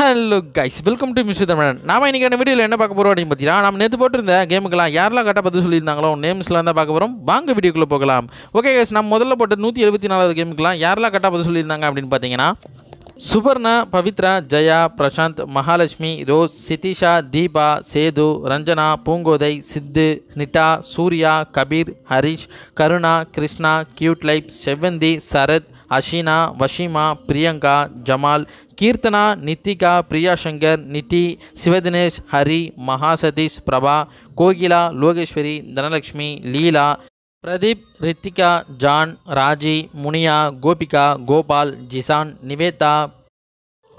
hello guys welcome to miss Tamizhan நாம் அந்த வீடியோவில் என்ன பார்க்க போகிறோம் அப்படின்னு பார்த்தீங்கன்னா நம்ம நேற்று போட்டிருந்த கேமுக்கெல்லாம் யாரெல்லாம் கரெக்டாக பார்த்து சொல்லியிருந்தாங்களோ நேம்ஸ்லாம் தான் பார்க்க போகிறோம் வாங்க வீடியோக்குள்ளே போகலாம் ஓகே கைஸ் நம்ம முதல்ல போட்ட நூற்றி எழுபத்தி நாலாவது கேமுக்கெல்லாம் யாரெல்லாம் கரெக்டாக பார்த்து சொல்லியிருந்தாங்க அப்படின்னு பார்த்தீங்கன்னா Suparna Pavithra Jaya Prashanth Mahalakshmi Rose Sithisha Deepa Sethu Ranjana Poongothai Sidhu Nita Surya Kabir Harish Karuna Krishna cute life Sevvanthi Sarath Ashina Washima Priyanka Jamal Keerthana Nitika Priya Shankar Niti Shivdinesh Hari Mahasatish Prabha Kokila Lokeshwari Dhanalakshmi Leela Pradeep Ritika Jaan Raji Muniya Gopika Gopal Jisan Niveta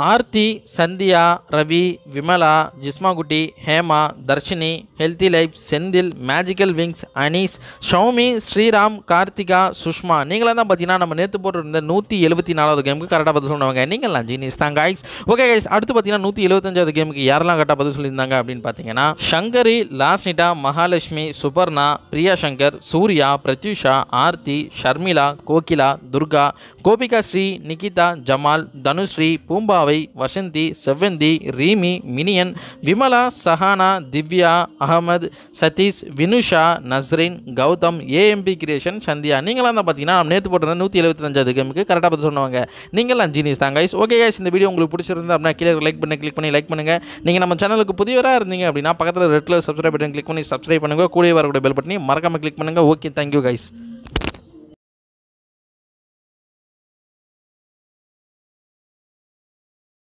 Aarthi Sandhya Ravi Vimala Jismakutty Hema Dharshini healthy life Senthil magical wings Anees Shoumi Sriram Karthika Sushma நீங்களாம் தான் பார்த்தீங்கன்னா நம்ம நேற்று போட்டிருந்த நூற்றி எழுபத்தி நாலாவது கேமுக்கு கரெக்டாக பதில் சொன்னவங்க நீங்களாம் ஜீனிஸ் தான் கைஸ் ஓகே கைஸ் அடுத்து பார்த்தீங்கன்னா நூற்றி எழுபத்தஞ்சாவது கேமுக்கு யாரெல்லாம் கரெக்டாக பதில் சொல்லியிருந்தாங்க அப்படின்னு பார்த்தீங்கன்னா சங்கரி லாஸ்னிட்டா மகாலட்சுமி சுபர்ணா பிரியா சங்கர் சூர்யா பிரத்யூஷா ஆர்த்தி ஷர்மிளா கோகிலா துர்கா கோபிகா ஸ்ரீ நிகிதா ஜமால் தனுஸ்ரீ பூம்பா அனுஷ்காவை Vasanthi Sevvanthi Reemi minion Vimala Sahana Divya Ahamed Sathish Vinusha Nasrin Gautham AMP creation Sandhya நீங்களாம் தான் பார்த்தீங்கன்னா நேற்று போட்டுருந்த நூற்றி எழுபத்தஞ்சாவது கேமுக்கு கரெக்டாக பார்த்து சொன்னவங்க நீங்களாம் ஜீனிஸ் தான் கைஸ் ஓகே கைஸ் இந்த வீடியோ உங்களுக்கு பிடிச்சிருந்தா அப்படின்னா கீழே லைக் பண்ணி கிளிக் பண்ணி லைக் பண்ணுங்கள் நீங்கள் நம்ம சேனலுக்கு புதியவராக இருந்தீங்க அப்படின்னா பக்கத்தில் ரெட்டில் சப்ஸ்கிரைப் பட்டன் கிளிக் பண்ணி சப்ஸ்கிரைப் பண்ணுங்கள் கூடிய வரக்கூடிய பெல் பட்டனி மறக்காமல் கிளிக் பண்ணுங்கள் ஓகே தேங்க்யூ கைஸ்